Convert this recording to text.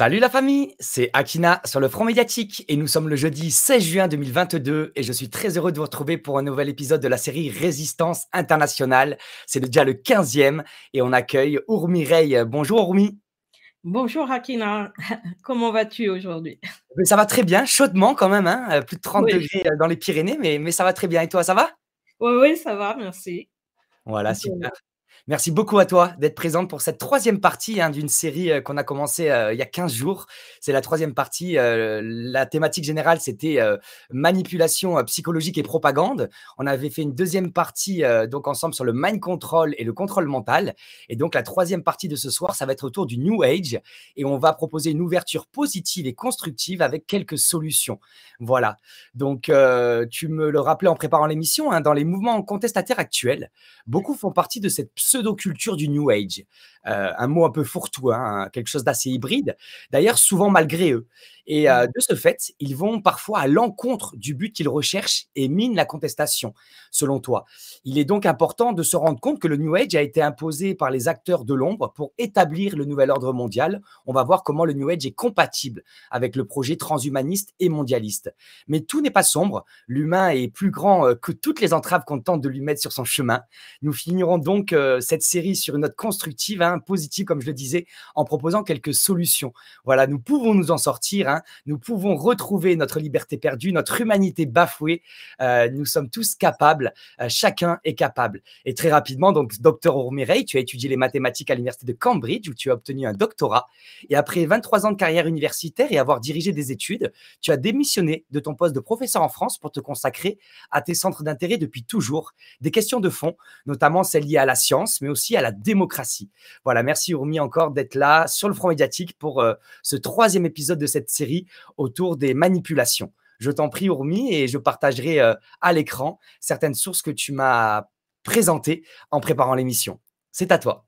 Salut la famille, c'est Akina sur le front médiatique et nous sommes le jeudi 16 juin 2022 et je suis très heureux de vous retrouver pour un nouvel épisode de la série Résistance internationale. C'est déjà le 15e et on accueille Ourmi Rey. Bonjour Ourmi. Bonjour Akina, comment vas-tu aujourd'hui ben, Ça va très bien, chaudement quand même, hein euh, plus de 30 degrés euh, dans les Pyrénées, mais, ça va très bien. Et toi, ça va Oui, oui, ça va, merci. Voilà, super. Merci beaucoup à toi d'être présente pour cette troisième partie hein, d'une série euh, qu'on a commencé euh, il y a 15 jours. C'est la troisième partie. Euh, la thématique générale, c'était manipulation psychologique et propagande. On avait fait une deuxième partie donc ensemble sur le mind control et le contrôle mental. Et donc la troisième partie de ce soir, ça va être autour du New Age. Et on va proposer une ouverture positive et constructive avec quelques solutions. Voilà. Donc tu me le rappelais en préparant l'émission, hein, dans les mouvements contestataires actuels, beaucoup font partie de cette pseudo-culture du New Age. Euh, un mot un peu fourre-tout, hein, hein, quelque chose d'assez hybride, d'ailleurs souvent malgré eux. Et euh, mmh. de ce fait, ils vont parfois à l'encontre du but qu'ils recherchent et minent la contestation, selon toi. Il est donc important de se rendre compte que le New Age a été imposé par les acteurs de l'ombre pour établir le nouvel ordre mondial. On va voir comment le New Age est compatible avec le projet transhumaniste et mondialiste. Mais tout n'est pas sombre, l'humain est plus grand euh, que toutes les entraves qu'on tente de lui mettre sur son chemin. Nous finirons donc euh, cette série sur une note constructive, hein, positive, comme je le disais, en proposant quelques solutions. Voilà, nous pouvons nous en sortir, hein. nous pouvons retrouver notre liberté perdue, notre humanité bafouée. Euh, nous sommes tous capables, euh, chacun est capable. Et très rapidement, donc, docteur Ormirey, tu as étudié les mathématiques à l'université de Cambridge où tu as obtenu un doctorat. Et après 23 ans de carrière universitaire et avoir dirigé des études, tu as démissionné de ton poste de professeur en France pour te consacrer à tes centres d'intérêt depuis toujours. Des questions de fond, notamment celles liées à la science mais aussi à la démocratie. Voilà, merci Urmi encore d'être là sur le front médiatique pour euh, ce troisième épisode de cette série autour des manipulations. Je t'en prie Urmi et je partagerai euh, à l'écran certaines sources que tu m'as présentées en préparant l'émission. C'est à toi.